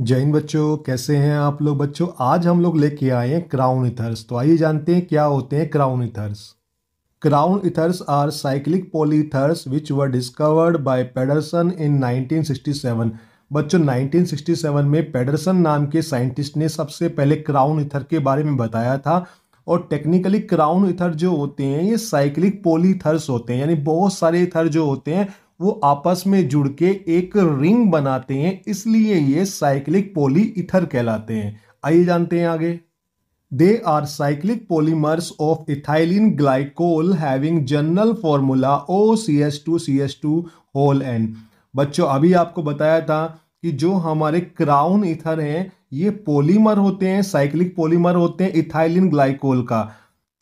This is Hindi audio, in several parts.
जय हिंद बच्चों कैसे हैं आप लोग बच्चों आज हम लोग लेके आए हैं क्राउन इथर्स तो आइए जानते हैं क्या होते हैं crown ethers crown ethers are cyclic polyethers which were discovered by Pedersen in 1967 बच्चों 1967 में पेडरसन नाम के साइंटिस्ट ने सबसे पहले क्राउन इथर के बारे में बताया था और टेक्निकली क्राउन इथर जो होते हैं ये साइक्लिक पोलीथर्स होते हैं यानी बहुत सारे इथर जो होते हैं वो आपस में जुड़ के एक रिंग बनाते हैं इसलिए ये साइक्लिक पोली इथर कहलाते हैं आइए जानते हैं आगे they are cyclic polymers of ethylene glycol having general formula O C S two C S two whole N बच्चों अभी आपको बताया था कि जो हमारे क्राउन इथर हैं ये पोलीमर होते हैं साइक्लिक पोलीमर होते हैं इथाइलिन ग्लाइकोल का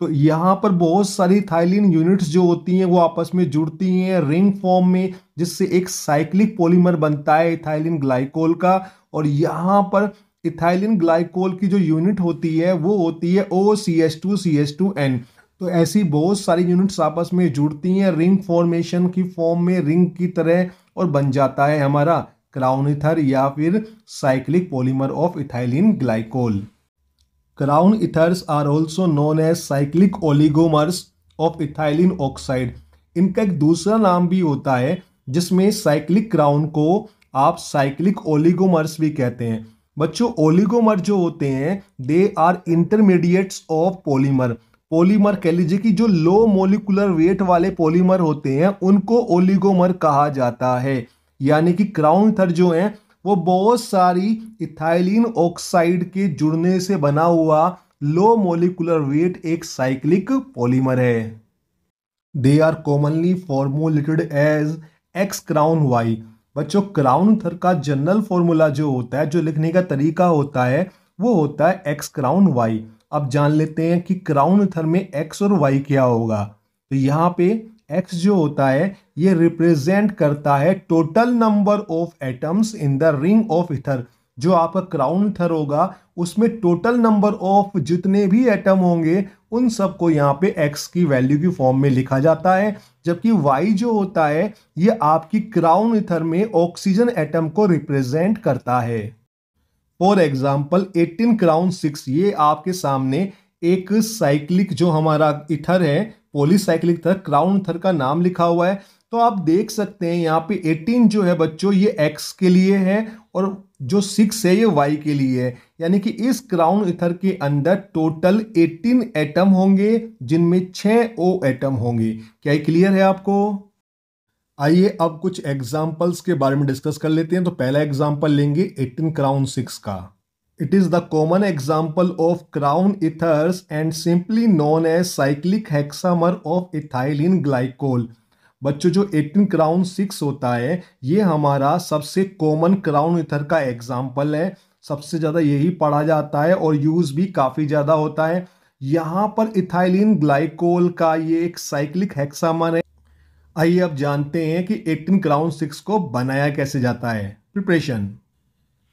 तो यहाँ पर बहुत सारी थाइलिन यूनिट्स जो होती हैं वो आपस में जुड़ती हैं रिंग फॉर्म में जिससे एक साइक्लिक पॉलीमर बनता है इथाइलिन ग्लाइकोल का और यहाँ पर इथाइलिन ग्लाइकोल की जो यूनिट होती है वो होती है O C S two C S two N तो ऐसी बहुत सारी यूनिट्स आपस में जुड़ती हैं रिंग फॉर्मेशन की फॉर्म में रिंग की तरह और बन जाता है हमारा क्राउनिथर या फिर cyclic polymer of ethylene glycol crown ethers are also known as cyclic oligomers of ethylene oxide इनका एक दूसरा नाम भी होता है जिसमें साइक्लिक क्राउन को आप साइक्लिक ओलिगोमर्स भी कहते हैं बच्चों ओलिगोमर जो होते हैं they are intermediates of polymer polymer कह लीजिए कि जो लो मोलिकुलर वेट वाले पॉलीमर होते हैं उनको ओलिगोमर कहा जाता है यानी कि क्राउन थर जो हैं वो बहुत सारी इथाइलिन ऑक्साइड के जुड़ने से बना हुआ लो मोलिकुलर वेट एक साइक्लिक पॉलीमर है they are commonly formulated as X crown Y बच्चों क्राउन थर का जनरल फॉर्मूला जो होता है जो लिखने का तरीका होता है वो होता है एक्स क्राउन वाई अब जान लेते हैं कि क्राउन थर में एक्स और वाई क्या होगा तो यहाँ पे एक्स जो होता है ये रिप्रेजेंट करता है total number of atoms in the ring of ether जो आपका क्राउन इथर होगा उसमें टोटल नंबर ऑफ जितने भी एटम होंगे उन सबको यहाँ पे x की वैल्यू की फॉर्म में लिखा जाता है जबकि y जो होता है ये आपकी क्राउन इथर में ऑक्सीजन एटम को रिप्रेजेंट करता है फॉर एग्जाम्पल 18 क्राउन 6 ये आपके सामने एक साइक्लिक जो हमारा इथर है पॉलीसाइक्लिक थर क्राउन थर का नाम लिखा हुआ है तो आप देख सकते हैं यहाँ पे 18 जो है बच्चों ये एक्स के लिए है और जो सिक्स है ये वाई के लिए है यानी कि इस क्राउन इथर के अंदर टोटल 18 एटम होंगे जिनमें छः ओ एटम होंगे क्या ये क्लियर है आपको आइए अब कुछ एग्जाम्पल्स के बारे में डिस्कस कर लेते हैं तो पहला एग्जाम्पल लेंगे 18 क्राउन सिक्स का it is the common example of crown ethers and simply known as cyclic hexamer of ethylene glycol बच्चों जो एटीन क्राउन सिक्स होता है ये हमारा सबसे कॉमन क्राउन इथर का एग्जाम्पल है सबसे ज़्यादा यही पढ़ा जाता है और यूज़ भी काफ़ी ज़्यादा होता है यहाँ पर इथाइलिन ग्लाइकोल का ये एक साइक्लिक हेक्सामर है आइए अब जानते हैं कि एटीन क्राउन सिक्स को बनाया कैसे जाता है प्रिपरेशन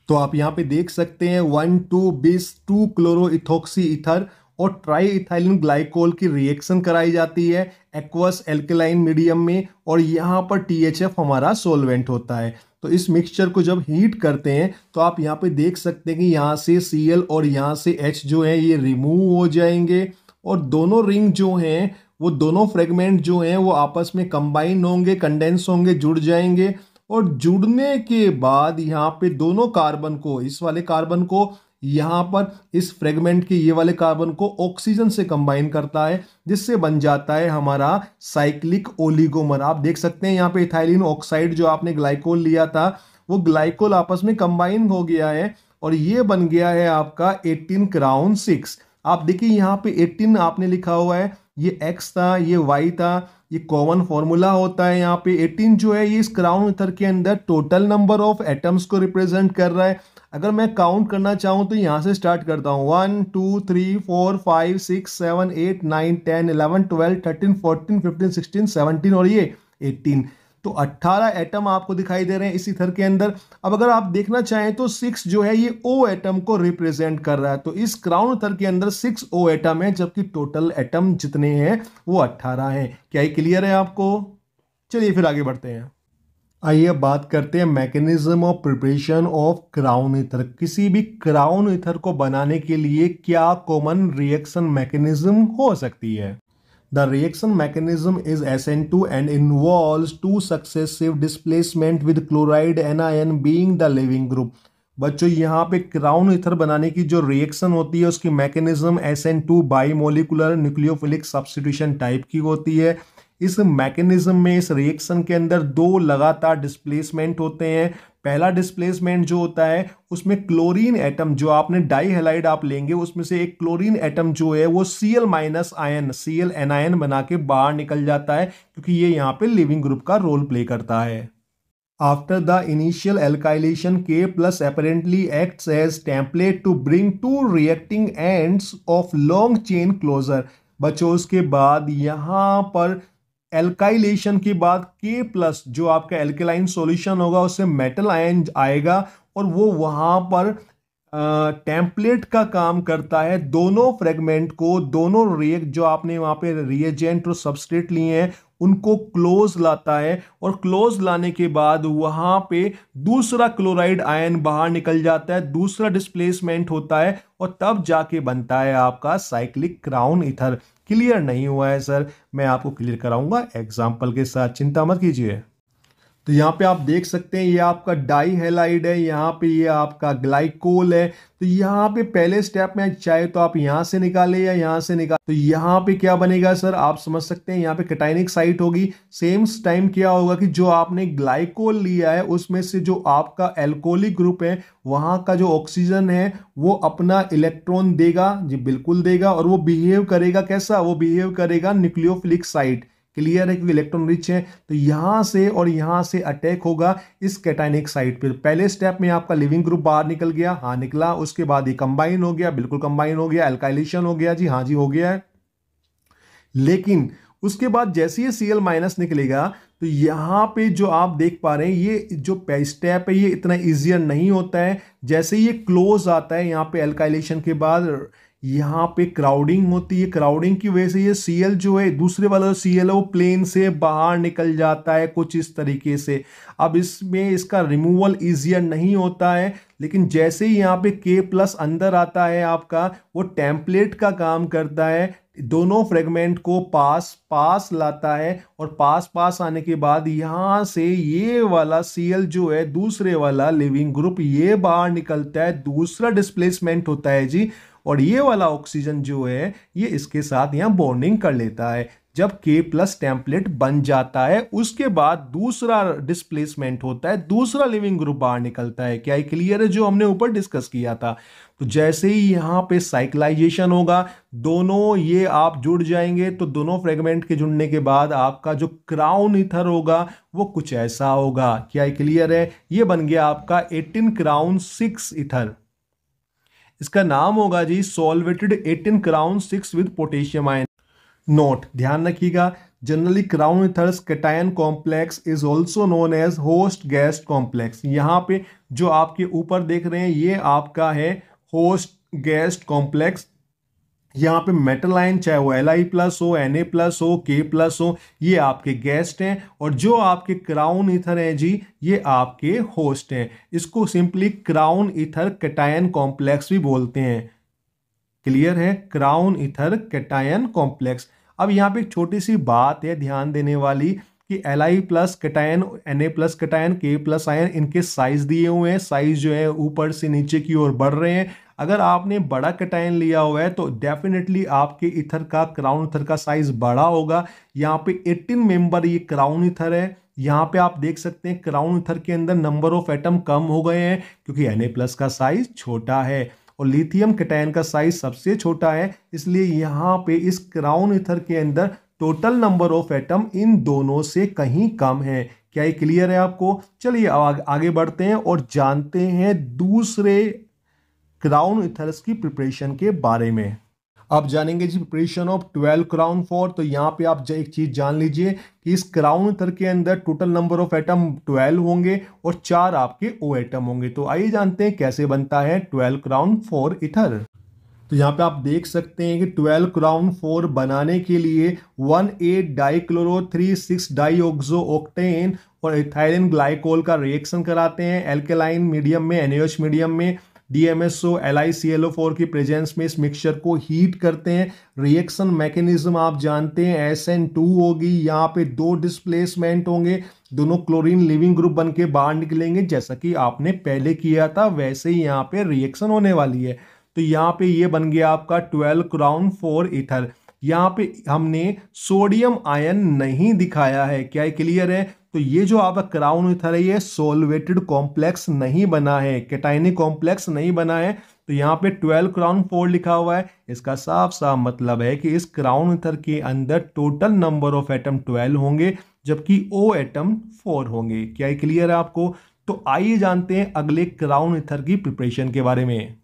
तो आप यहाँ पे देख सकते हैं one two bis two chloro ethoxy ether और ट्राई इथाइलिन ग्लाइकोल की रिएक्शन कराई जाती है एक्वस एल्कलाइन मीडियम में और यहाँ पर एफ हमारा सोलवेंट होता है तो इस मिक्सचर को जब हीट करते हैं तो आप यहाँ पे देख सकते हैं कि यहाँ से सी और यहाँ से एच जो है ये रिमूव हो जाएंगे और दोनों रिंग जो हैं वो दोनों फ्रेगमेंट जो हैं वो आपस में कंबाइन होंगे कंडेंस होंगे जुड़ जाएंगे और जुड़ने के बाद यहाँ पे दोनों कार्बन को इस वाले कार्बन को यहाँ पर इस फ्रेगमेंट के ये वाले कार्बन को ऑक्सीजन से कंबाइन करता है जिससे बन जाता है हमारा साइक्लिक ओलिगोमर आप देख सकते हैं यहाँ पे इथाइलिन ऑक्साइड जो आपने ग्लाइकोल लिया था वो ग्लाइकोल आपस में कंबाइन हो गया है और ये बन गया है आपका एटीन क्राउन सिक्स आप देखिए यहाँ पे एटीन आपने लिखा हुआ है ये एक्स था ये वाई था ये कॉमन फॉर्मूला होता है यहाँ पे 18 जो है ये इस क्राउन इथर के अंदर टोटल नंबर ऑफ एटम्स को रिप्रेजेंट कर रहा है अगर मैं काउंट करना चाहूँ तो यहाँ से स्टार्ट करता हूँ one two three four five six seven eight nine ten eleven twelve thirteen fourteen fifteen sixteen seventeen और ये एटीन तो 18 एटम आपको दिखाई दे रहे हैं इस ईथर के अंदर अब अगर आप देखना चाहें तो सिक्स जो है ये ओ एटम को रिप्रेजेंट कर रहा है तो इस क्राउन ईथर के अंदर सिक्स ओ एटम है जबकि टोटल एटम जितने हैं वो अट्ठारह हैं क्या ये क्लियर है आपको चलिए फिर आगे बढ़ते हैं आइए अब बात करते हैं mechanism of preparation of crown ether किसी भी क्राउन इथर को बनाने के लिए क्या कॉमन रिएक्शन मैकेनिज्म हो सकती है the reaction The reaction mechanism is SN2 and involves two successive displacement with chloride anion being the leaving group बच्चों यहाँ पे क्राउन इथर बनाने की जो रिएक्शन होती है उसकी mechanism S N two bimolecular nucleophilic substitution type की होती है इस मैकेनिज्म में इस रिएक्शन के अंदर दो लगातार डिस्प्लेसमेंट होते हैं पहला डिस्प्लेसमेंट जो होता है उसमें क्लोरीन एटम जो आपने डाई हेलाइड आप लेंगे उसमें से एक क्लोरीन एटम जो है वो C L minus ion C L N ion बना के बाहर निकल जाता है क्योंकि ये यहाँ पे लिविंग ग्रुप का रोल प्ले करता है after the initial alkylation K plus apparently acts as template to bring two reacting ends of long chain closure बच्चों उसके बाद यहाँ पर एल्काइलेशन के बाद के प्लस जो आपका एल्केलाइन सॉल्यूशन होगा उससे मेटल आयन आएगा और वो वहाँ पर टेम्पलेट का काम करता है दोनों फ्रेगमेंट को दोनों रिएक्ट जो आपने वहाँ पे रिएजेंट और सबस्ट्रेट लिए हैं उनको क्लोज लाता है और क्लोज लाने के बाद वहाँ पे दूसरा क्लोराइड आयन बाहर निकल जाता है दूसरा डिस्प्लेसमेंट होता है और तब जाके बनता है आपका साइक्लिक क्राउन इथर क्लियर नहीं हुआ है सर मैं आपको क्लियर कराऊंगा एग्जाम्पल के साथ चिंता मत कीजिए तो यहाँ पे आप देख सकते हैं ये आपका डाई हेलाइड है यहाँ पे ये आपका ग्लाइकोल है तो यहाँ पे पहले स्टेप में चाहे तो आप यहाँ से निकाले या यहाँ से निकाल तो यहाँ पे क्या बनेगा सर आप समझ सकते हैं यहाँ पे कटाइनिक साइट होगी सेम टाइम क्या होगा कि जो आपने ग्लाइकोल लिया है उसमें से जो आपका एल्कोहलिक ग्रुप है वहाँ का जो ऑक्सीजन है वो अपना इलेक्ट्रॉन देगा जी बिल्कुल देगा और वो बिहेव करेगा कैसा वो बिहेव करेगा न्यूक्लियोफिलिक साइट क्लियर है क्योंकि इलेक्ट्रॉन रिच है तो यहाँ से और यहाँ से अटैक होगा इस कैटाइनिक साइट पर पहले स्टेप में आपका लिविंग ग्रुप बाहर निकल गया हाँ निकला उसके बाद ये कंबाइन हो गया बिल्कुल कंबाइन हो गया एल्काइलेशन हो गया जी हाँ जी हो गया है लेकिन उसके बाद जैसे ये सी एल माइनस निकलेगा तो यहाँ पे जो आप देख पा रहे हैं ये जो स्टेप है ये इतना ईजियर नहीं होता है जैसे ये क्लोज आता है यहाँ पे एल्काइलेशन के बाद यहाँ पे क्राउडिंग होती है क्राउडिंग की वजह से ये सीएल जो है दूसरे वाला सीएल है वो प्लेन से बाहर निकल जाता है कुछ इस तरीके से अब इसमें इसका रिमूवल ईजियर नहीं होता है लेकिन जैसे ही यहाँ पे के प्लस अंदर आता है आपका वो टेम्पलेट का काम करता है दोनों फ्रेगमेंट को पास पास लाता है और पास पास आने के बाद यहाँ से ये वाला सीएल जो है दूसरे वाला लिविंग ग्रुप ये बाहर निकलता है दूसरा डिस्प्लेसमेंट होता है जी और ये वाला ऑक्सीजन जो है ये इसके साथ यहाँ बॉन्डिंग कर लेता है जब के प्लस टेम्पलेट बन जाता है उसके बाद दूसरा डिस्प्लेसमेंट होता है दूसरा लिविंग ग्रुप बाहर निकलता है क्या क्लियर है जो हमने ऊपर डिस्कस किया था तो जैसे ही यहाँ पे साइकलाइजेशन होगा दोनों ये आप जुड़ जाएंगे तो दोनों फ्रेगमेंट के जुड़ने के बाद आपका जो क्राउन इथर होगा वो कुछ ऐसा होगा क्या क्लियर है ये बन गया आपका एटीन क्राउन सिक्स इथर इसका नाम होगा जी solvated eighteen crown six with potassium ion note ध्यान रखिएगा generally crown ethers cation complex is also known as host guest complex यहाँ पे जो आपके ऊपर देख रहे हैं ये आपका है होस्ट गैस कॉम्प्लेक्स यहाँ पे मेटल आयन चाहे वो एल आई प्लस हो एन ए प्लस हो के प्लस हो ये आपके गेस्ट हैं और जो आपके क्राउन इथर हैं जी ये आपके होस्ट हैं इसको simply crown ether cation complex भी बोलते हैं क्लियर है क्राउन इथर कैटायन कॉम्प्लेक्स अब यहाँ पे एक छोटी सी बात है ध्यान देने वाली कि L I plus cation N A plus cation K plus ion इनके साइज दिए हुए हैं साइज जो है ऊपर से नीचे की ओर बढ़ रहे हैं अगर आपने बड़ा कटाइन लिया हुआ है तो डेफिनेटली आपके इथर का क्राउन इथर का साइज बड़ा होगा यहाँ पे 18 मेंबर ये क्राउन इथर है यहाँ पे आप देख सकते हैं क्राउन इथर के अंदर नंबर ऑफ एटम कम हो गए हैं क्योंकि एन प्लस का साइज छोटा है और लिथियम कटाइन का साइज सबसे छोटा है इसलिए यहाँ पे इस क्राउन इथर के अंदर टोटल नंबर ऑफ एटम इन दोनों से कहीं कम है क्या ये क्लियर है आपको चलिए आगे बढ़ते हैं और जानते हैं दूसरे क्राउन इथर्स की प्रिपरेशन के बारे में आप जानेंगे जी preparation of twelve crown four तो यहाँ पे आप एक चीज़ जान लीजिए कि इस क्राउन इथर के अंदर total number of atom twelve होंगे और चार आपके ओ एटम होंगे तो आइए जानते हैं कैसे बनता है ट्वेल्व क्राउन फॉर इथर तो यहाँ पे आप देख सकते हैं कि ट्वेल्व क्राउन फोर बनाने के लिए one eight dichloro three six dioxo octane और इथाइलिन ग्लाइकोल का रिएक्शन कराते हैं एल्केलाइन मीडियम में एनएच मीडियम में डीएमएसओ एल फोर की प्रेजेंस में इस मिक्सचर को हीट करते हैं रिएक्शन मैकेनिज्म आप जानते हैं एस एन टू होगी यहाँ पे दो डिस्प्लेसमेंट होंगे दोनों क्लोरीन लिविंग ग्रुप बन के बाहर निकलेंगे जैसा कि आपने पहले किया था वैसे ही यहाँ पे रिएक्शन होने वाली है तो यहाँ पे ये बन गया आपका ट्वेल्व क्राउन फोर इथर यहाँ पे हमने सोडियम आयन नहीं दिखाया है क्या क्लियर है तो ये जो आपका क्राउन इथर है ये सोलवेटेड कॉम्प्लेक्स नहीं बना है केटाइनिक कॉम्प्लेक्स नहीं बना है तो यहाँ पे ट्वेल्व क्राउन फोर लिखा हुआ है इसका साफ साफ मतलब है कि इस क्राउन इथर के अंदर total number of atom twelve होंगे जबकि ओ एटम फोर होंगे क्या ये क्लियर है आपको तो आइए जानते हैं अगले क्राउन इथर की प्रिपरेशन के बारे में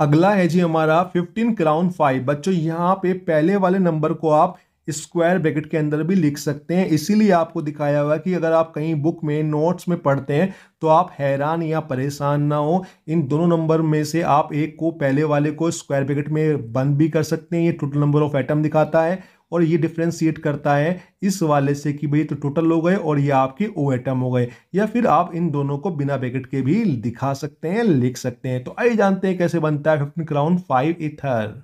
अगला है जी हमारा फिफ्टीन क्राउन फाइव बच्चों यहाँ पे पहले वाले नंबर को आप स्क्वायर ब्रैकेट के अंदर भी लिख सकते हैं इसीलिए आपको दिखाया हुआ है कि अगर आप कहीं बुक में नोट्स में पढ़ते हैं तो आप हैरान या परेशान ना हो इन दोनों नंबर में से आप एक को पहले वाले को स्क्वायर ब्रैकेट में बंद भी कर सकते हैं ये टोटल नंबर ऑफ एटम दिखाता है और ये डिफ्रेंशिएट करता है इस वाले से कि भाई तो टोटल हो गए और ये आपके ओ एटम हो गए या फिर आप इन दोनों को बिना ब्रैकेट के भी दिखा सकते हैं लिख सकते हैं तो आइए जानते हैं कैसे बनता है फिफ्टीन क्राउन फाइव इथर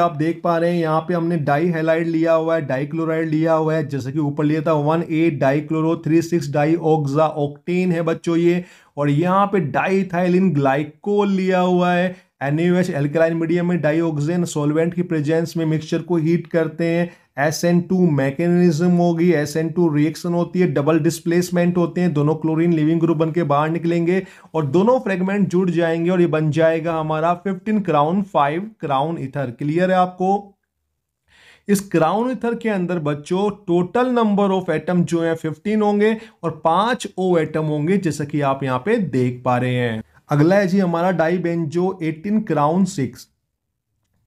आप देख पा रहे हैं यहाँ पे हमने डाई हेलाइड लिया हुआ है डाइक्लोराइड लिया हुआ है जैसे कि ऊपर लिया था one eight dichloro three six di oxa octane है बच्चों ये और यहाँ पे डाईथाइलिन ग्लाइकोल लिया हुआ है एन एच एल्कलाइन मीडियम में डाईऑक्सीजन सॉल्वेंट की प्रेजेंस में मिक्सचर को हीट करते हैं एस एन टू मैकेनिज्म होगी एस एन टू रिएक्शन होती है डबल डिस्प्लेसमेंट होते हैं दोनों क्लोरीन लिविंग ग्रुप बन के बाहर निकलेंगे और दोनों फ्रेगमेंट जुड़ जाएंगे और ये बन जाएगा हमारा fifteen crown five crown ether clear है आपको इस क्राउन इथर के अंदर बच्चों टोटल नंबर ऑफ एटम जो है 15 होंगे और पांच ओ एटम होंगे जैसा कि आप यहाँ पे देख पा रहे हैं अगला है जी हमारा dibenzo eighteen crown six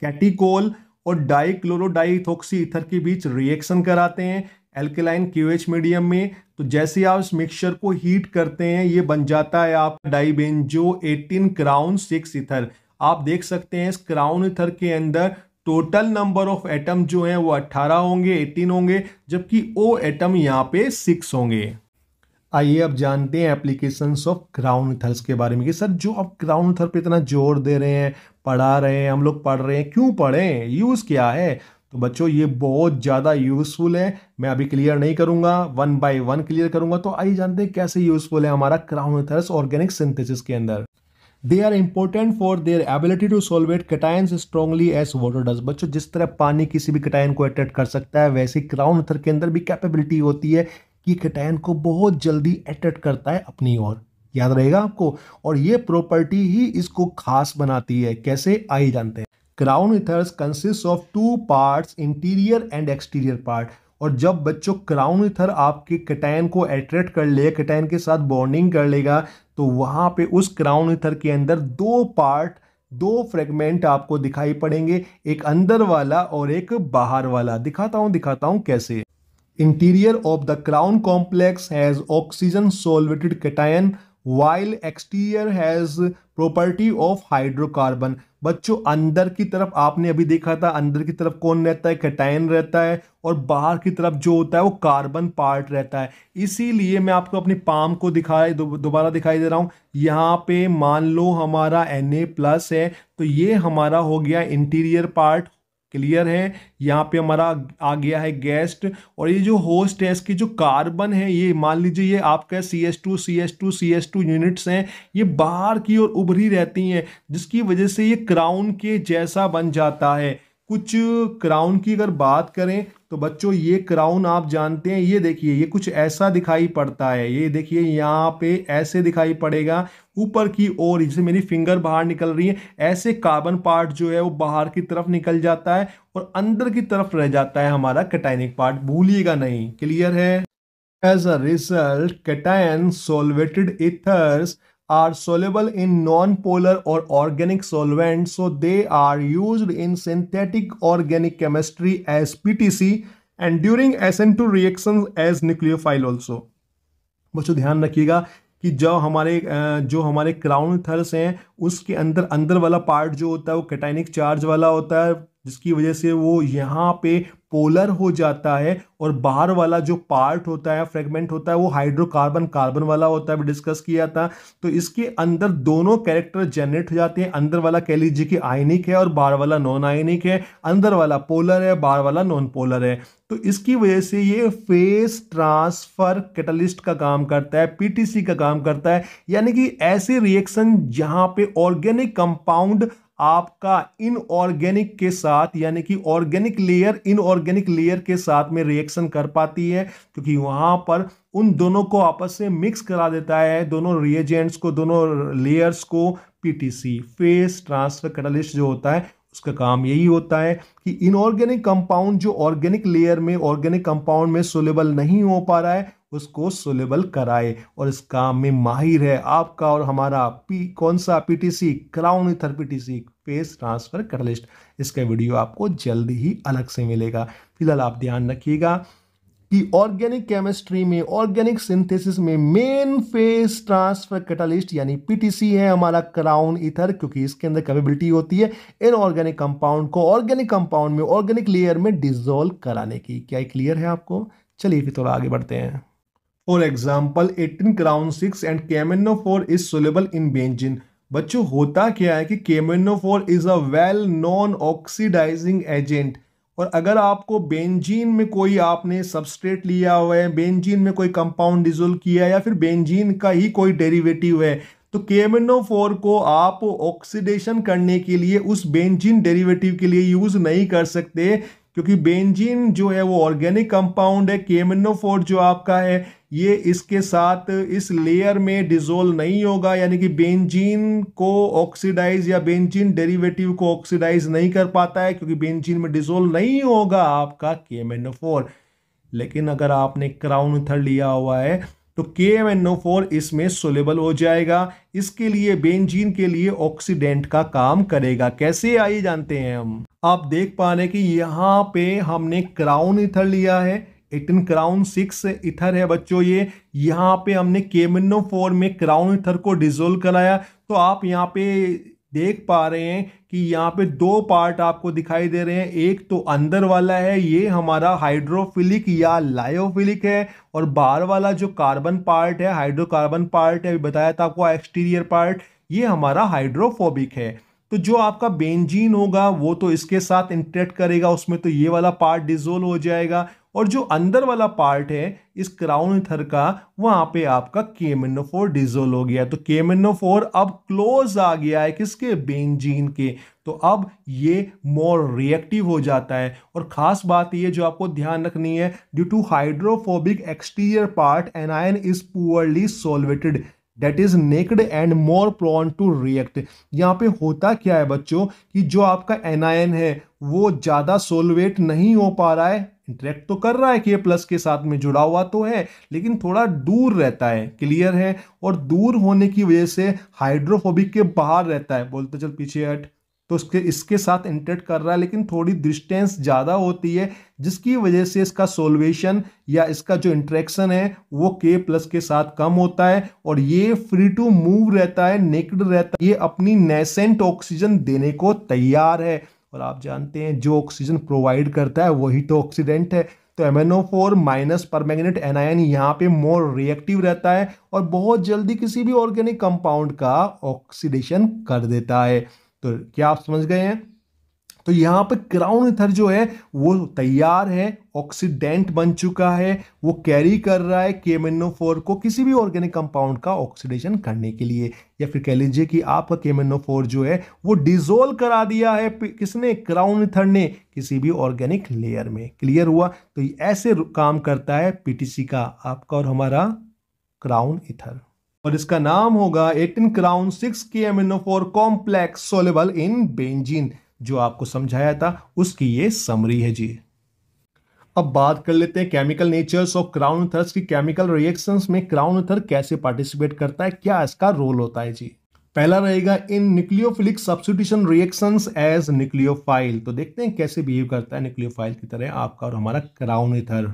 catechol और डाइक्लोरोडाइथोक्सी इथर के बीच रिएक्शन कराते हैं एल्केलाइन क्यूएच मीडियम में तो जैसे आप इस मिक्सचर को हीट करते हैं ये बन जाता है आप डाइबेंजो 18 क्राउन सिक्स इथर आप देख सकते हैं इस क्राउन इथर के अंदर टोटल नंबर ऑफ एटम जो हैं वो 18 होंगे 18 होंगे जबकि ओ एटम यहाँ पे सिक्स होंगे आइए अब जानते हैं एप्लीकेशंस ऑफ क्राउन इथर्स के बारे में कि सर जो आप क्राउन इथर पे इतना जोर दे रहे हैं पढ़ा रहे हैं हम लोग पढ़ रहे हैं क्यों पढ़ें यूज़ क्या है तो बच्चों ये बहुत ज़्यादा यूज़फुल है मैं अभी क्लियर नहीं करूँगा वन बाय वन क्लियर करूँगा तो आइए जानते हैं कैसे यूज़फुल है हमारा क्राउनथर्स ऑर्गेनिक सिंथेसिस के अंदर they are important for their ability to solvate cation strongly as water does बच्चों जिस तरह पानी किसी भी कटायन को अट्रैक्ट कर सकता है वैसे क्राउन अथर के अंदर भी कैपेबिलिटी होती है कि कटायन को बहुत जल्दी अट्रैक्ट करता है अपनी ओर याद रहेगा आपको और ये प्रॉपर्टी ही इसको खास बनाती है कैसे आई जानते हैं crown ethers consist of two parts interior and exterior part और जब बच्चों क्राउन इथर आपके कटैन को एट्रैक्ट कर ले कटैन के साथ बॉन्डिंग कर लेगा तो वहां पे उस क्राउन इथर के अंदर दो पार्ट दो फ्रेगमेंट आपको दिखाई पड़ेंगे एक अंदर वाला और एक बाहर वाला दिखाता हूं दिखाता हूं कैसे interior of the crown complex has oxygen solvated cation while exterior has property of hydrocarbon बच्चों अंदर की तरफ आपने अभी देखा था अंदर की तरफ कौन रहता है कैटाइन रहता है और बाहर की तरफ जो होता है वो कार्बन पार्ट रहता है इसीलिए मैं आपको अपनी पाम को दिखाई दोबारा दिखाई दे रहा हूँ यहाँ पे मान लो हमारा एन ए प्लस है तो ये हमारा हो गया इंटीरियर पार्ट क्लियर है यहाँ पे हमारा आ गया है गेस्ट और ये जो होस्ट है इसकी जो कार्बन है ये मान लीजिए ये आपका C S two C S two C S two units हैं ये बाहर की ओर उभरी रहती हैं जिसकी वजह से ये क्राउन के जैसा बन जाता है कुछ क्राउन की अगर बात करें तो बच्चों ये क्राउन आप जानते हैं ये देखिए ये कुछ ऐसा दिखाई पड़ता है ये देखिए यहाँ पे ऐसे दिखाई पड़ेगा ऊपर की ओर जैसे मेरी फिंगर बाहर निकल रही है ऐसे कार्बन पार्ट जो है वो बाहर की तरफ निकल जाता है और अंदर की तरफ रह जाता है हमारा कैटाइनिक पार्ट भूलिएगा नहीं क्लियर है as a result cation solvated ethers are soluble in non polar और organic solvent so they are use in synthetic organic chemistry as P T C and during S N two reaction as nucleophile also बच्चों ध्यान रखिएगा कि जो हमारे जो हमारे क्राउन थर्स हैं उसके अंदर अंदर वाला पार्ट जो होता है वो कैटाइनिक चार्ज वाला होता है जिसकी वजह से वो यहाँ पे पोलर हो जाता है और बाहर वाला जो पार्ट होता है फ्रेगमेंट होता है वो हाइड्रोकार्बन कार्बन वाला होता है भी डिस्कस किया था तो इसके अंदर दोनों कैरेक्टर जनरेट हो जाते हैं अंदर वाला कह लीजिए कि आयनिक है और बाहर वाला नॉन आयनिक है अंदर वाला पोलर है बाहर वाला नॉन पोलर है तो इसकी वजह से ये फेस ट्रांसफर कैटलिस्ट का काम करता है पीटीसी का काम करता है यानी कि ऐसे रिएक्शन जहां पे ऑर्गेनिक कंपाउंड आपका इनऑर्गेनिक के साथ यानी कि ऑर्गेनिक लेयर इनऑर्गेनिक लेयर के साथ में रिएक्शन कर पाती है क्योंकि वहां पर उन दोनों को आपस से मिक्स करा देता है दोनों रिएजेंट्स को दोनों लेयर्स को पीटीसी फेस ट्रांसफर कैटलिस्ट जो होता है उसका काम यही होता है कि इनऑर्गेनिक कंपाउंड जो ऑर्गेनिक लेयर में ऑर्गेनिक कंपाउंड में सोलेबल नहीं हो पा रहा है उसको सोलेबल कराए और इस काम में माहिर है आपका और हमारा पी कौन सा पीटीसी क्राउन इथर सी फेस ट्रांसफर कर लिस्ट इसका वीडियो आपको जल्द ही अलग से मिलेगा फिलहाल आप ध्यान रखिएगा कि ऑर्गेनिक केमिस्ट्री में ऑर्गेनिक सिंथेसिस में मेन फेस ट्रांसफर कैटालिस्ट यानी पीटीसी है हमारा क्राउन इथर क्योंकि इसके अंदर कैपेबिलिटी होती है इन ऑर्गेनिक कंपाउंड को ऑर्गेनिक कंपाउंड में ऑर्गेनिक लेयर में डिजोल्व कराने की क्या क्लियर है आपको चलिए फिर थोड़ा आगे बढ़ते हैं for example eighteen crown six and K M N O four is soluble in benzene बच्चों होता क्या है कि K M N O four is a well known oxidizing agent और अगर आपको बेंजीन में कोई आपने सबस्ट्रेट लिया हुआ है बेंजीन में कोई कंपाउंड डिजोल्व किया है या फिर बेंजीन का ही कोई डेरिवेटिव है तो केमिनो फोर को आप ऑक्सीडेशन करने के लिए उस बेंजीन डेरिवेटिव के लिए यूज़ नहीं कर सकते क्योंकि बेंजीन जो है वो ऑर्गेनिक कंपाउंड है केमिनोफोर जो आपका है ये इसके साथ इस लेयर में डिजोल्व नहीं होगा यानी कि बेंजीन को ऑक्सीडाइज या बेंजीन डेरिवेटिव को ऑक्सीडाइज नहीं कर पाता है क्योंकि बेंजीन में डिजोल्व नहीं होगा आपका केमिनोफोर लेकिन अगर आपने क्राउन थर लिया हुआ है तो K M N O four इसमें सोलेबल हो जाएगा इसके लिए बेंजीन के लिए ऑक्सीडेंट का काम करेगा कैसे आइए जानते हैं हम आप देख पा रहे हैं कि यहाँ पे हमने क्राउन इथर लिया है एटीन क्राउन सिक्स इथर है बच्चों ये यहाँ पे हमने K M N O four में क्राउन इथर को डिजोल्व कराया तो आप यहाँ पे देख पा रहे हैं कि यहाँ पे दो पार्ट आपको दिखाई दे रहे हैं एक तो अंदर वाला है ये हमारा हाइड्रोफिलिक या लायोफिलिक है और बाहर वाला जो कार्बन पार्ट है हाइड्रोकार्बन पार्ट है अभी बताया था आपको एक्सटीरियर पार्ट ये हमारा हाइड्रोफोबिक है तो जो आपका बेंजीन होगा वो तो इसके साथ इंटरेक्ट करेगा उसमें तो ये वाला पार्ट डिजोल्व हो जाएगा और जो अंदर वाला पार्ट है इस क्राउन थर का वहां पे आपका केमिनोफोर डिजोल्व हो गया तो केमिनोफोर अब क्लोज आ गया है किसके बेंजीन के तो अब ये मोर रिएक्टिव हो जाता है और ख़ास बात ये जो आपको ध्यान रखनी है due to hydrophobic exterior part anion is poorly solvated that is naked and more prone to react यहाँ पे होता क्या है बच्चों कि जो आपका एनायन है वो ज़्यादा सोलवेट नहीं हो पा रहा है इंटरेक्ट तो कर रहा है के प्लस के साथ में जुड़ा हुआ तो है लेकिन थोड़ा दूर रहता है क्लियर है और दूर होने की वजह से हाइड्रोफोबिक के बाहर रहता है बोलते चल पीछे हट तो उसके इसके साथ इंटरेक्ट कर रहा है लेकिन थोड़ी डिस्टेंस ज़्यादा होती है जिसकी वजह से इसका सोल्वेशन या इसका जो इंट्रैक्शन है वो के प्लस के साथ कम होता है और ये फ्री टू मूव रहता है नेकड रहता है ये अपनी नेसेंट ऑक्सीजन देने को तैयार है और आप जानते हैं जो ऑक्सीजन प्रोवाइड करता है वही तो ऑक्सीडेंट है तो M N O four minus permanganate anion यहाँ पे मोर रिएक्टिव रहता है और बहुत जल्दी किसी भी ऑर्गेनिक कंपाउंड का ऑक्सीडेशन कर देता है तो क्या आप समझ गए हैं तो यहाँ पर क्राउन इथर जो है वो तैयार है ऑक्सीडेंट बन चुका है वो कैरी कर रहा है केमेनोफोर को किसी भी ऑर्गेनिक कंपाउंड का ऑक्सीडेशन करने के लिए या फिर कह लीजिए कि आपका केमेनोफोर जो है वो डिजोल्व करा दिया है किसने क्राउन इथर ने किसी भी ऑर्गेनिक लेयर में क्लियर हुआ तो ऐसे काम करता है पीटीसी का आपका और हमारा क्राउन इथर और इसका नाम होगा एटीन क्राउन सिक्स के एमिनोफोर कॉम्प्लेक्स सोलेबल इन बेंजीन जो आपको समझाया था उसकी ये समरी है जी अब बात कर लेते हैं chemical natures of crown ethers की केमिकल रिएक्शंस में क्राउन थर कैसे पार्टिसिपेट करता है क्या इसका रोल होता है जी पहला रहेगा in nucleophilic substitution reactions as nucleophile तो देखते हैं कैसे बिहेव करता है न्यूक्लियोफाइल की तरह आपका और हमारा crown ether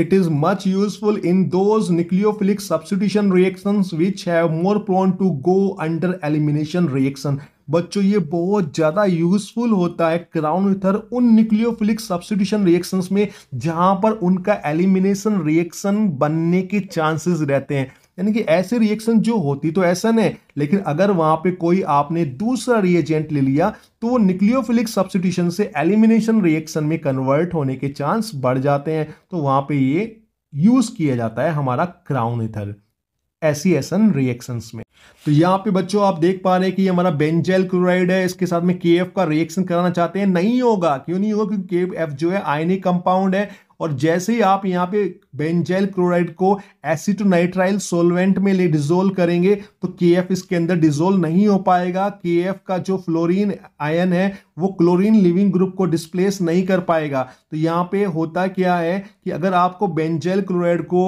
It is much useful in those nucleophilic substitution reactions which have more prone to go under elimination reaction. बच्चों ये बहुत ज़्यादा यूजफुल होता है क्राउन इथर उन न्यूक्लियोफिलिक सब्सटीट्यूशन रिएक्शंस में जहाँ पर उनका एलिमिनेशन रिएक्शन बनने के चांसेस रहते हैं यानी कि ऐसे रिएक्शन जो होती तो ऐसा है लेकिन अगर वहां पे कोई आपने दूसरा रिएजेंट ले लिया तो वो न्यूक्लियोफिलिक सब्सिट्यूशन से एलिमिनेशन रिएक्शन में कन्वर्ट होने के चांस बढ़ जाते हैं तो वहां पे ये यूज किया जाता है हमारा क्राउन इथर ऐसी एसन रिएक्शंस में तो यहाँ पे बच्चों आप देख पा रहे हैं कि ये हमारा बेंजेल क्लोराइड है इसके साथ में के का रिएक्शन कराना चाहते हैं नहीं होगा क्यों नहीं होगा क्योंकि के जो है आयनिक कंपाउंड है और जैसे ही आप यहाँ पे बेंजेल क्लोराइड को एसिटोनाइट्राइल सोलवेंट में ले डिजोल्व करेंगे तो के इसके अंदर डिजोल्व नहीं हो पाएगा के का जो फ्लोरीन आयन है वो क्लोरीन लिविंग ग्रुप को डिस्प्लेस नहीं कर पाएगा तो यहाँ पे होता क्या है कि अगर आपको बेंजेल क्लोराइड को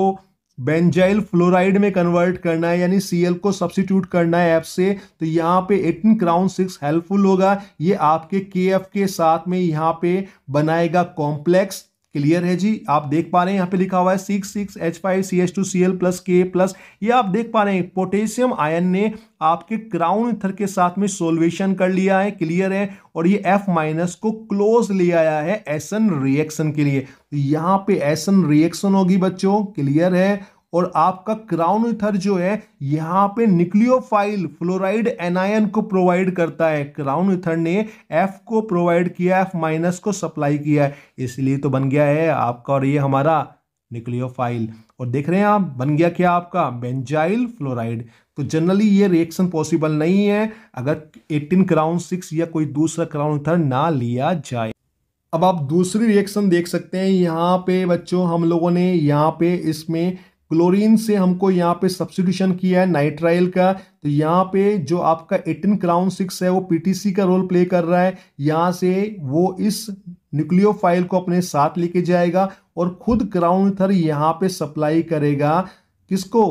बेंजाइल फ्लोराइड में कन्वर्ट करना है यानी एल को सब्सिट्यूट करना है एफ से तो यहाँ पे एटीन क्राउन सिक्स हेल्पफुल होगा ये आपके के के साथ में यहाँ पे बनाएगा कॉम्प्लेक्स क्लियर है जी आप देख पा रहे हैं यहाँ पे लिखा हुआ है six six H five C H two C L plus K plus ये आप देख पा रहे हैं पोटेशियम आयन ने आपके क्राउन इथर के साथ में सोल्वेशन कर लिया है क्लियर है और ये एफ माइनस को क्लोज ले आया है एसन रिएक्शन के लिए तो यहाँ पे एसन रिएक्शन होगी बच्चों क्लियर है और आपका क्राउन इथर जो है यहाँ पे न्यूक्लियोफाइल फ्लोराइड एनायन को प्रोवाइड करता है क्राउन इथर ने एफ को प्रोवाइड किया एफ माइनस को सप्लाई किया है इसलिए तो बन गया है आपका और ये हमारा न्यूक्लियोफाइल और देख रहे हैं आप बन गया क्या आपका बेंजाइल फ्लोराइड तो जनरली ये रिएक्शन पॉसिबल नहीं है अगर एटीन क्राउन सिक्स या कोई दूसरा क्राउन इथर ना लिया जाए अब आप दूसरी रिएक्शन देख सकते हैं यहाँ पे बच्चों हम लोगों ने यहाँ पे इसमें क्लोरीन से हमको यहाँ पे सब्सिट्यूशन किया है नाइट्राइल का तो यहाँ पे जो आपका एटीन क्राउन सिक्स है वो पीटीसी का रोल प्ले कर रहा है यहाँ से वो इस फाइल को अपने साथ लेके जाएगा और खुद क्राउन थर यहाँ पे सप्लाई करेगा किसको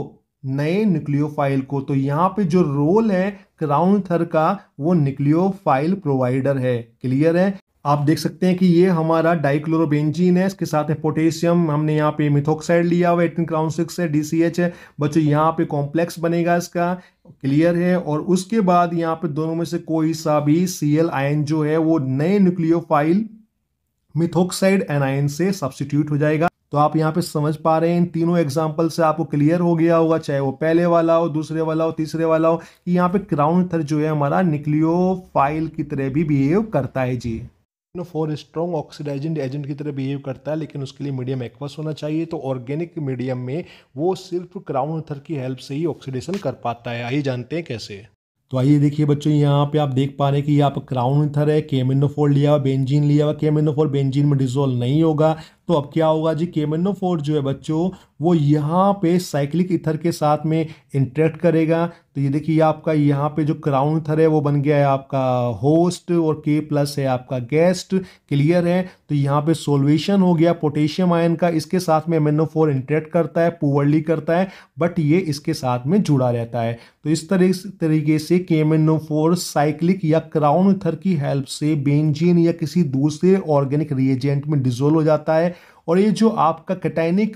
नए फाइल को तो यहाँ पे जो रोल है क्राउन थर का वो फाइल प्रोवाइडर है क्लियर है आप देख सकते हैं कि ये हमारा डाइक्लोरोबेंजीन है इसके साथ है पोटेशियम हमने यहाँ पे मिथोक्साइड लिया हुआ एटीन क्राउन सिक्स है एच है बच्चों यहाँ पे कॉम्प्लेक्स बनेगा इसका क्लियर है और उसके बाद यहाँ पे दोनों में से कोई सा भी सीएल आयन जो है वो नए न्यूक्लियोफाइल मिथोक्साइड एन आयन से सब्सटीट्यूट हो जाएगा तो आप यहाँ पे समझ पा रहे हैं इन तीनों एग्जाम्पल से आपको क्लियर हो गया होगा चाहे वो पहले वाला हो दूसरे वाला हो तीसरे वाला हो कि यहाँ पे क्राउन थर जो है हमारा निक्लियोफाइल की तरह भी बिहेव करता है जी no for strong oxidizing agent की तरह बिहेव करता है लेकिन उसके लिए मीडियम एक्वस होना चाहिए तो ऑर्गेनिक मीडियम में वो सिर्फ क्राउन अथर की हेल्प से ही ऑक्सीडेशन कर पाता है आइए जानते हैं कैसे तो आइए देखिए बच्चों यहाँ पे आप देख पा रहे हैं कि आप क्राउन थर है केमिनोफोल लिया हुआ बेंजीन लिया हुआ केमिनोफोल बेंजीन में डिजोल्व नहीं होगा तो अब क्या होगा जी केमेनोफोर जो है बच्चों वो यहाँ पे साइक्लिक इथर के साथ में इंटरेक्ट करेगा तो ये देखिए आपका यहाँ पे जो क्राउन इथर है वो बन गया है आपका होस्ट और के प्लस है आपका गेस्ट क्लियर है तो यहाँ पे सोल्वेशन हो गया पोटेशियम आयन का इसके साथ में एमेनोफोर इंटरेक्ट करता है पुअरली करता है बट ये इसके साथ में जुड़ा रहता है तो इस तरीके से फोर साइक्लिक या क्राउन इथर की हेल्प से बेंजिन या किसी दूसरे ऑर्गेनिक रिएजेंट में डिजोल्व हो जाता है और ये जो आपका कटाइनिक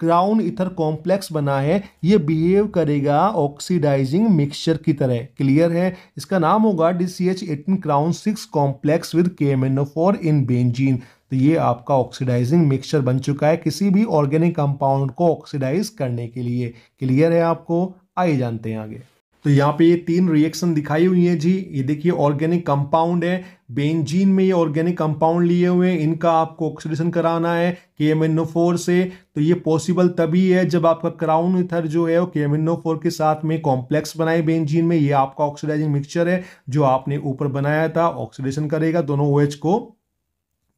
क्राउन इथर कॉम्प्लेक्स बना है ये बिहेव करेगा ऑक्सीडाइजिंग मिक्सचर की तरह क्लियर है इसका नाम होगा D C H eighteen crown six complex with K M N O four in benzene तो ये आपका ऑक्सीडाइजिंग मिक्सचर बन चुका है किसी भी ऑर्गेनिक कंपाउंड को ऑक्सीडाइज करने के लिए क्लियर है आपको आइए जानते हैं आगे तो यहाँ पे ये तीन रिएक्शन दिखाई हुई है जी ये देखिए ऑर्गेनिक कंपाउंड है बेंजीन में ये ऑर्गेनिक कंपाउंड लिए हुए हैं इनका आपको ऑक्सीडेशन कराना है के एम एन फोर से तो ये पॉसिबल तभी है जब आपका क्राउन इथर जो है वो के एम एन फोर के साथ में कॉम्प्लेक्स बनाए बेंजीन में ये आपका ऑक्सीडाइजिंग मिक्सचर है जो आपने ऊपर बनाया था ऑक्सीडेशन करेगा दोनों ओएच OH को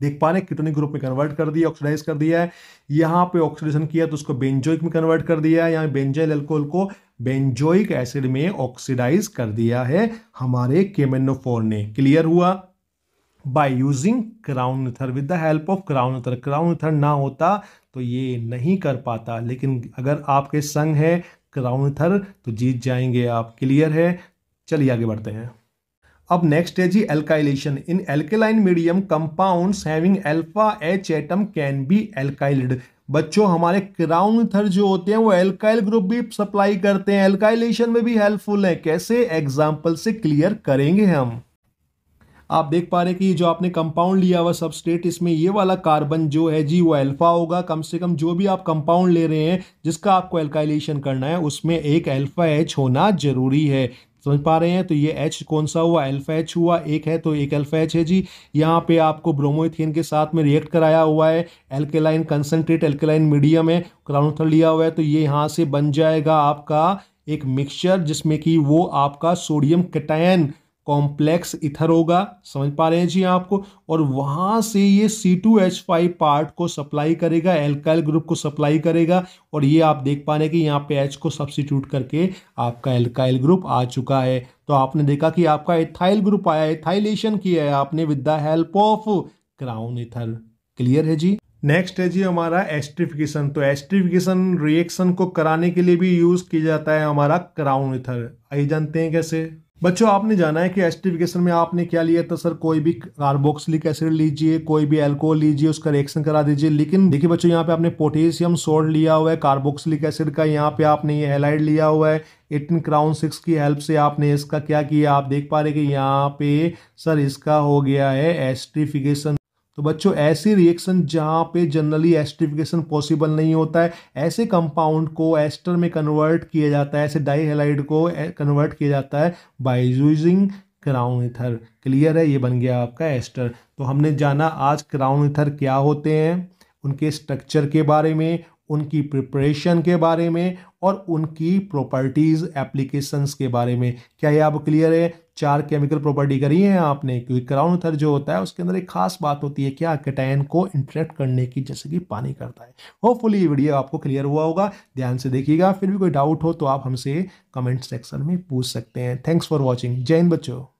देख पा रहे हैं किटोनिक ग्रुप में कन्वर्ट कर दिया ऑक्सीडाइज कर दिया है यहाँ पे ऑक्सीडेशन किया तो उसको बेंजोइक में कन्वर्ट कर दिया है यहाँ बेंजाइल एल्कोहल को बेंजोइक एसिड में ऑक्सीडाइज कर दिया है हमारे केमेनोफोर ने क्लियर हुआ by using crown ether with the help of crown ether crown ether ना होता तो ये नहीं कर पाता लेकिन अगर आपके संग है क्राउन इथर तो जीत जाएंगे आप क्लियर है चलिए आगे बढ़ते हैं अब नेक्स्ट है जी alkylation in alkaline medium compounds having alpha H atom can be alkylated बच्चों हमारे क्राउन थर जो होते हैं वो एल्काइल ग्रुप भी सप्लाई करते हैं एल्काइलेशन में भी हेल्पफुल है कैसे एग्जाम्पल से क्लियर करेंगे हम आप देख पा रहे कि जो आपने कंपाउंड लिया हुआ स्टेट इसमें ये वाला कार्बन जो है जी वो अल्फा होगा कम से कम जो भी आप कंपाउंड ले रहे हैं जिसका आपको एल्काइलेशन करना है उसमें एक अल्फा एच होना जरूरी है समझ पा रहे हैं तो ये एच कौन सा हुआ एल्फा एच हुआ एक है तो एक एल्फा एच है जी यहाँ पे आपको ब्रोमोथेन के साथ में रिएक्ट कराया हुआ है एल्केलाइन कंसनट्रेट एल्केलाइन मीडियम है क्राउनथर लिया हुआ है तो ये यहाँ से बन जाएगा आपका एक मिक्सचर जिसमें कि वो आपका सोडियम कटायन कॉम्प्लेक्स इथर होगा समझ पा रहे हैं जी आपको और वहां से ये C two H five part को सप्लाई करेगा एल्काइल ग्रुप को सप्लाई करेगा और ये आप देख पा रहे हैं कि यहाँ पे एच को सब्सिट्यूट करके आपका एल्काइल ग्रुप आ चुका है तो आपने देखा कि आपका एथाइल ग्रुप आया एथाइलेशन किया है आपने with the help of crown ether clear है जी नेक्स्ट है जी हमारा एस्ट्रिफिकेशन तो एस्ट्रिफिकेशन रिएक्शन को कराने के लिए भी यूज़ किया जाता है हमारा क्राउन इथर आइए जानते हैं कैसे बच्चों आपने जाना है कि एस्टिफिकेशन में आपने क्या लिया था सर कोई भी कार्बोक्सिलिक एसिड लीजिए कोई भी एल्कोहल लीजिए उसका रिएक्शन करा दीजिए लेकिन देखिए बच्चों यहाँ पे आपने पोटेशियम सोल्ट लिया हुआ है कार्बोक्सिलिक एसिड का यहाँ पे आपने ये हेलाइड लिया हुआ है एटीन क्राउन सिक्स की हेल्प से आपने इसका क्या किया आप देख पा रहे कि यहाँ पे सर इसका हो गया है एस्टिफिकेशन तो बच्चों ऐसी रिएक्शन जहाँ पे जनरली एस्ट्रिफिकेशन पॉसिबल नहीं होता है ऐसे कंपाउंड को एस्टर में कन्वर्ट किया जाता है ऐसे डाईहेलाइड को कन्वर्ट किया जाता है by using crown ether clear है ये बन गया आपका एस्टर तो हमने जाना आज क्राउन इथर क्या होते हैं उनके स्ट्रक्चर के बारे में उनकी प्रिपरेशन के बारे में और उनकी प्रॉपर्टीज़ एप्लीकेशंस के बारे में क्या ये आप क्लियर है चार केमिकल प्रॉपर्टी करी है आपने क्योंकि क्राउन थर जो होता है उसके अंदर एक खास बात होती है क्या हाँ, कैटाइन को इंटरेक्ट करने की जैसे कि पानी करता है होपफुली ये वीडियो आपको क्लियर हुआ होगा ध्यान से देखिएगा फिर भी कोई डाउट हो तो आप हमसे कमेंट सेक्शन में पूछ सकते हैं थैंक्स फॉर वॉचिंग जय हिंद बच्चों